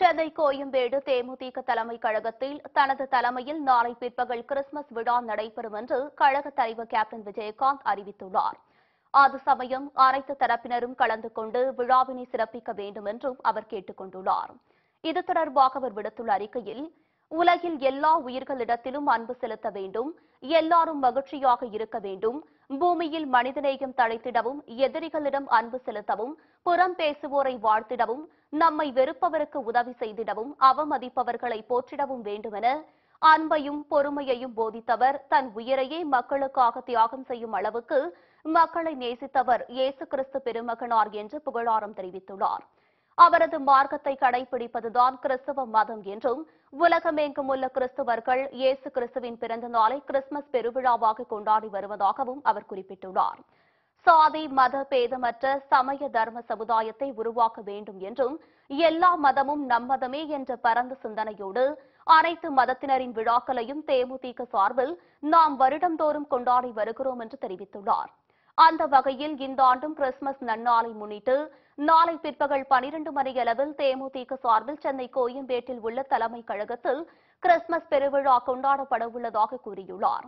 சென்னை கோயம்பேடு தேமுதிக தலைமை கழகத்தில் தனது தலைமையில் நாளை பிற்பகல் கிறிஸ்துமஸ் விழா நடைபெறும் என்று கழக தலைவர் கேப்டன் விஜயகாந்த் அறிவித்துள்ளார் அது சமயம் அனைத்து தரப்பினரும் கலந்து கொண்டு விழாவினை சிறப்பிக்க வேண்டும் என்றும் அவர் கேட்டுக் கொண்டுள்ளார் இது தொடர்பாக அவர் விடுத்துள்ள அறிக்கையில் உலகில் எல்லா உயிர்களிடத்திலும் அன்பு செலுத்த வேண்டும் எல்லாரும் மகிழ்ச்சியாக இருக்க வேண்டும் பூமியில் மனிதநேயம் தழைத்திடவும் எதிரிகளிடம் அன்பு செலுத்தவும் புறம் பேசுவோரை வாழ்த்திடவும் நம்மை வெறுப்பவருக்கு உதவி செய்திடவும் அவமதிப்பவர்களை போற்றிடவும் வேண்டுமென அன்பையும் பொறுமையையும் போதித்தவர் தன் உயிரையே மக்களுக்காக தியாகம் செய்யும் அளவுக்கு மக்களை நேசித்தவர் இயேசு கிறிஸ்து பெருமகனார் என்று புகழாரம் தெரிவித்துள்ளார் அவரது மார்க்கத்தை கடைபிடிப்பதுதான் கிறிஸ்தவ மதம் என்றும் உலகமெங்கும் உள்ள கிறிஸ்தவர்கள் இயேசு கிறிஸ்துவின் பிறந்த நாளை கிறிஸ்துமஸ் பெருவிழாவாக கொண்டாடி வருவதாகவும் அவர் குறிப்பிட்டுள்ளார் சாதி மத பேதமற்ற சமய தர்ம சமுதாயத்தை உருவாக்க வேண்டும் என்றும் எல்லா மதமும் நம் மதமே என்ற பரந்த சிந்தனையோடு அனைத்து மதத்தினரின் விழாக்களையும் தேமுதிக சார்பில் நாம் வருடந்தோறும் கொண்டாடி வருகிறோம் என்று தெரிவித்துள்ளார் அந்த வகையில் இந்த ஆண்டும் கிறிஸ்துமஸ் நன்னாளை முன்னிட்டு நாளை பிற்பகல் பனிரண்டு மணி அளவில் தேமுதிக சார்பில் சென்னை கோயம்பேட்டில் உள்ள தலைமை கழகத்தில் கிறிஸ்துமஸ் பெருவிழா கொண்டாடப்பட உள்ளதாக கூறியுள்ளார்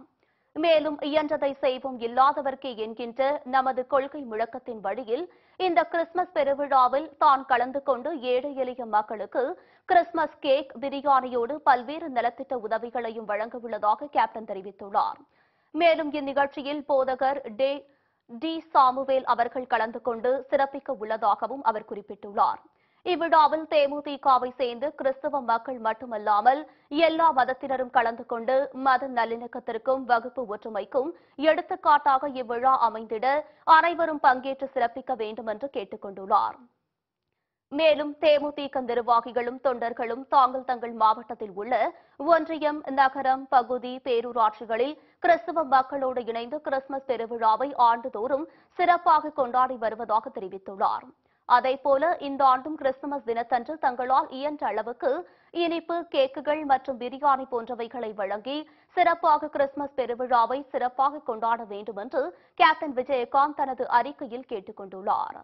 மேலும் இயன்றதை செய்வோம் இல்லாதவர்க்கே என்கின்ற நமது கொள்கை முழக்கத்தின் வழியில் இந்த கிறிஸ்துமஸ் பெருவிழாவில் தான் கலந்து கொண்டு ஏழை எளிய மக்களுக்கு கிறிஸ்துமஸ் கேக் பிரியாணியோடு பல்வேறு நலத்திட்ட உதவிகளையும் வழங்க உள்ளதாக கேப்டன் தெரிவித்துள்ளார் மேலும் இந்நிகழ்ச்சியில் போதகர் டே டி சாமுவேல் அவர்கள் கலந்து கொண்டு சிறப்பிக்க உள்ளதாகவும் அவர் குறிப்பிட்டுள்ளார் இவ்விழாவில் தேமுதிகவை சேர்ந்து கிறிஸ்தவ மக்கள் மட்டுமல்லாமல் எல்லா மதத்தினரும் கலந்து கொண்டு மத நல்லிணக்கத்திற்கும் வகுப்பு ஒற்றுமைக்கும் எடுத்துக்காட்டாக இவ்விழா அமைந்திட அனைவரும் பங்கேற்று சிறப்பிக்க வேண்டுமென்று என்று கேட்டுக் கொண்டுள்ளாா் மேலும் தேமுதிக நிர்வாகிகளும் தொண்டர்களும் தாங்கள் தங்கள் மாவட்டத்தில் உள்ள ஒன்றியம் நகரம் பகுதி பேரூராட்சிகளில் கிறிஸ்தவ மக்களோடு இணைந்து கிறிஸ்துமஸ் பெருவிழாவை ஆண்டுதோறும் சிறப்பாக கொண்டாடி வருவதாக தெரிவித்துள்ளார் அதேபோல இந்த ஆண்டும் கிறிஸ்துமஸ் தினத்தன்று தங்களால் இயன்ற அளவுக்கு இனிப்பு கேக்குகள் மற்றும் பிரியாணி போன்றவைகளை வழங்கி சிறப்பாக கிறிஸ்துமஸ் பெருவிழாவை சிறப்பாக கொண்டாட வேண்டும் என்று கேப்டன் விஜயகாந்த் தனது அறிக்கையில் கேட்டுக் கொண்டுள்ளாா்